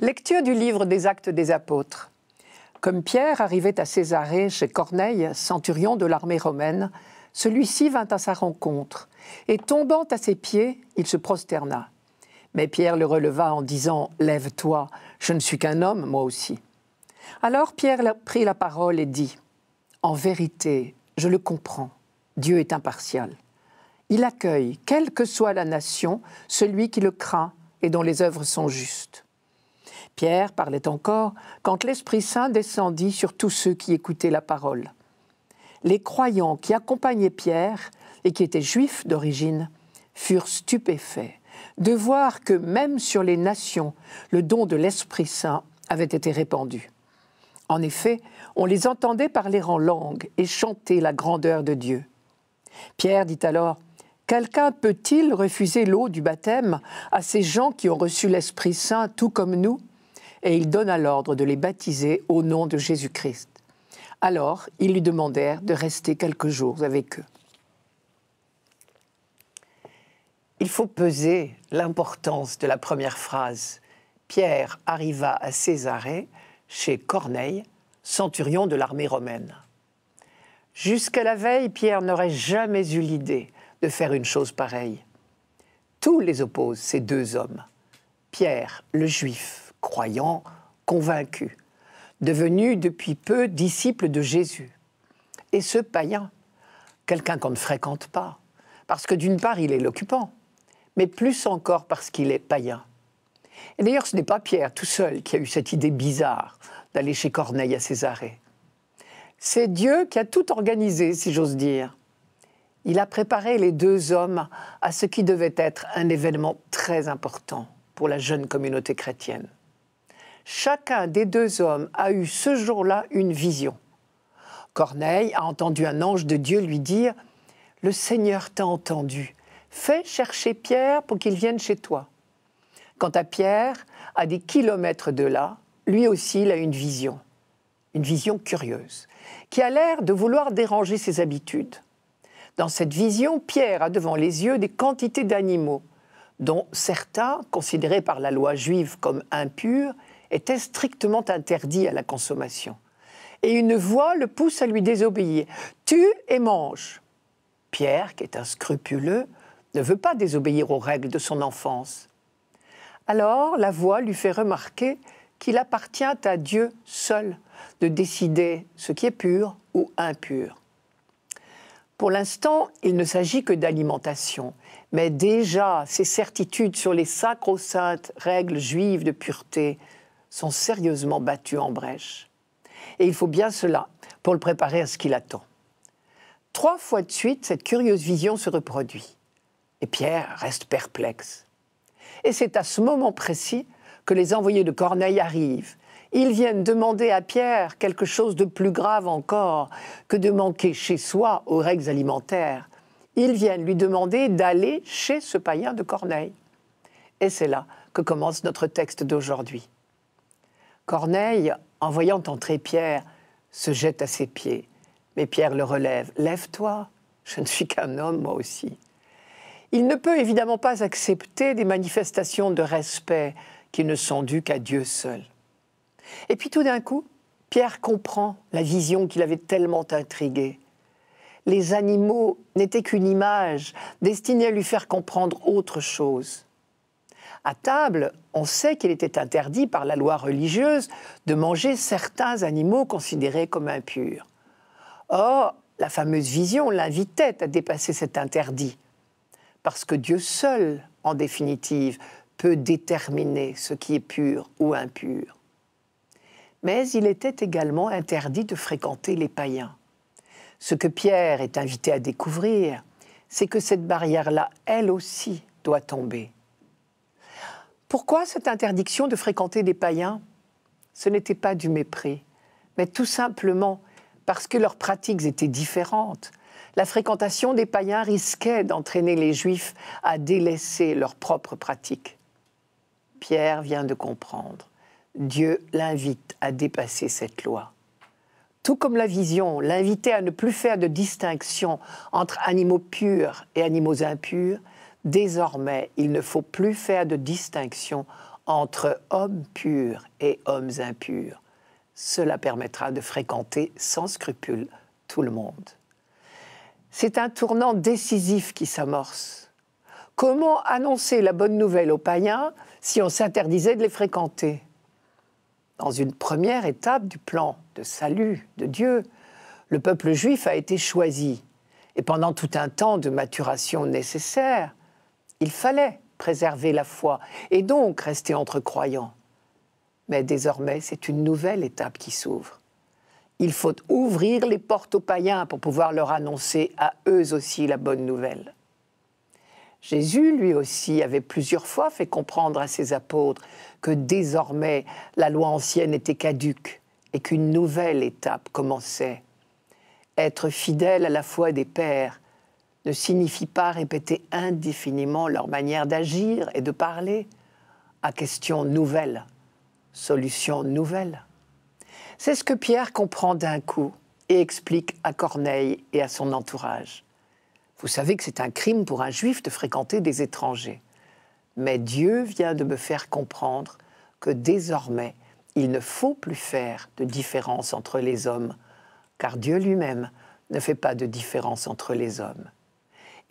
Lecture du livre des Actes des Apôtres. Comme Pierre arrivait à Césarée chez Corneille, centurion de l'armée romaine, celui-ci vint à sa rencontre, et tombant à ses pieds, il se prosterna. Mais Pierre le releva en disant Lève-toi, je ne suis qu'un homme, moi aussi. Alors Pierre prit la parole et dit En vérité, je le comprends, Dieu est impartial. Il accueille, quelle que soit la nation, celui qui le craint et dont les œuvres sont justes. Pierre parlait encore, quand l'Esprit Saint descendit sur tous ceux qui écoutaient la parole. Les croyants qui accompagnaient Pierre, et qui étaient juifs d'origine, furent stupéfaits de voir que même sur les nations, le don de l'Esprit Saint avait été répandu. En effet, on les entendait parler en langue et chanter la grandeur de Dieu. Pierre dit alors, Quelqu'un peut-il refuser l'eau du baptême à ces gens qui ont reçu l'Esprit Saint tout comme nous et il donna l'ordre de les baptiser au nom de Jésus-Christ. Alors ils lui demandèrent de rester quelques jours avec eux. Il faut peser l'importance de la première phrase. Pierre arriva à Césarée chez Corneille, centurion de l'armée romaine. Jusqu'à la veille, Pierre n'aurait jamais eu l'idée de faire une chose pareille. Tout les oppose, ces deux hommes. Pierre, le juif, croyant convaincu, devenu depuis peu disciple de Jésus. Et ce païen, quelqu'un qu'on ne fréquente pas, parce que d'une part il est l'occupant, mais plus encore parce qu'il est païen. Et d'ailleurs, ce n'est pas Pierre tout seul qui a eu cette idée bizarre d'aller chez Corneille à Césarée. C'est Dieu qui a tout organisé, si j'ose dire. Il a préparé les deux hommes à ce qui devait être un événement très important pour la jeune communauté chrétienne. Chacun des deux hommes a eu ce jour-là une vision. Corneille a entendu un ange de Dieu lui dire Le Seigneur t'a entendu. Fais chercher Pierre pour qu'il vienne chez toi. Quant à Pierre, à des kilomètres de là, lui aussi, il a une vision. Une vision curieuse, qui a l'air de vouloir déranger ses habitudes. Dans cette vision, Pierre a devant les yeux des quantités d'animaux, dont certains, considérés par la loi juive comme impurs, était strictement interdit à la consommation. Et une voix le pousse à lui désobéir. Tue et mange. Pierre, qui est inscrupuleux, scrupuleux, ne veut pas désobéir aux règles de son enfance. Alors la voix lui fait remarquer qu'il appartient à Dieu seul de décider ce qui est pur ou impur. Pour l'instant, il ne s'agit que d'alimentation, mais déjà ses certitudes sur les sacro-saintes règles juives de pureté sont sérieusement battus en brèche. Et il faut bien cela pour le préparer à ce qu'il attend. Trois fois de suite, cette curieuse vision se reproduit. Et Pierre reste perplexe. Et c'est à ce moment précis que les envoyés de Corneille arrivent. Ils viennent demander à Pierre quelque chose de plus grave encore que de manquer chez soi aux règles alimentaires. Ils viennent lui demander d'aller chez ce païen de Corneille. Et c'est là que commence notre texte d'aujourd'hui. Corneille, en voyant entrer Pierre, se jette à ses pieds. Mais Pierre le relève. Lève-toi, je ne suis qu'un homme, moi aussi. Il ne peut évidemment pas accepter des manifestations de respect qui ne sont dues qu'à Dieu seul. Et puis tout d'un coup, Pierre comprend la vision qui l'avait tellement intrigué. Les animaux n'étaient qu'une image destinée à lui faire comprendre autre chose à table, on sait qu'il était interdit par la loi religieuse de manger certains animaux considérés comme impurs. Or, la fameuse vision l'invitait à dépasser cet interdit, parce que Dieu seul, en définitive, peut déterminer ce qui est pur ou impur. Mais il était également interdit de fréquenter les païens. Ce que Pierre est invité à découvrir, c'est que cette barrière-là, elle aussi, doit tomber. Pourquoi cette interdiction de fréquenter des païens Ce n'était pas du mépris, mais tout simplement parce que leurs pratiques étaient différentes. La fréquentation des païens risquait d'entraîner les juifs à délaisser leurs propres pratiques. Pierre vient de comprendre. Dieu l'invite à dépasser cette loi. Tout comme la vision l'invitait à ne plus faire de distinction entre animaux purs et animaux impurs, Désormais, il ne faut plus faire de distinction entre hommes purs et hommes impurs. Cela permettra de fréquenter sans scrupule tout le monde. C'est un tournant décisif qui s'amorce. Comment annoncer la bonne nouvelle aux païens si on s'interdisait de les fréquenter Dans une première étape du plan de salut de Dieu, le peuple juif a été choisi, et pendant tout un temps de maturation nécessaire, il fallait préserver la foi et donc rester entre croyants. Mais désormais, c'est une nouvelle étape qui s'ouvre. Il faut ouvrir les portes aux païens pour pouvoir leur annoncer à eux aussi la bonne nouvelle. Jésus, lui aussi, avait plusieurs fois fait comprendre à ses apôtres que désormais la loi ancienne était caduque et qu'une nouvelle étape commençait. Être fidèle à la foi des pères ne signifie pas répéter indéfiniment leur manière d'agir et de parler à question nouvelles, solutions nouvelles. C'est ce que Pierre comprend d'un coup et explique à Corneille et à son entourage. Vous savez que c'est un crime pour un juif de fréquenter des étrangers. Mais Dieu vient de me faire comprendre que désormais, il ne faut plus faire de différence entre les hommes, car Dieu lui-même ne fait pas de différence entre les hommes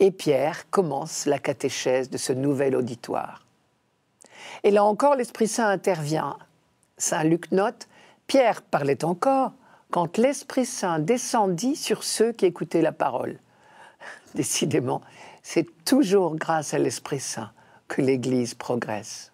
et Pierre commence la catéchèse de ce nouvel auditoire. Et là encore, l'Esprit Saint intervient. Saint Luc note, Pierre parlait encore quand l'Esprit Saint descendit sur ceux qui écoutaient la parole. Décidément, c'est toujours grâce à l'Esprit Saint que l'Église progresse.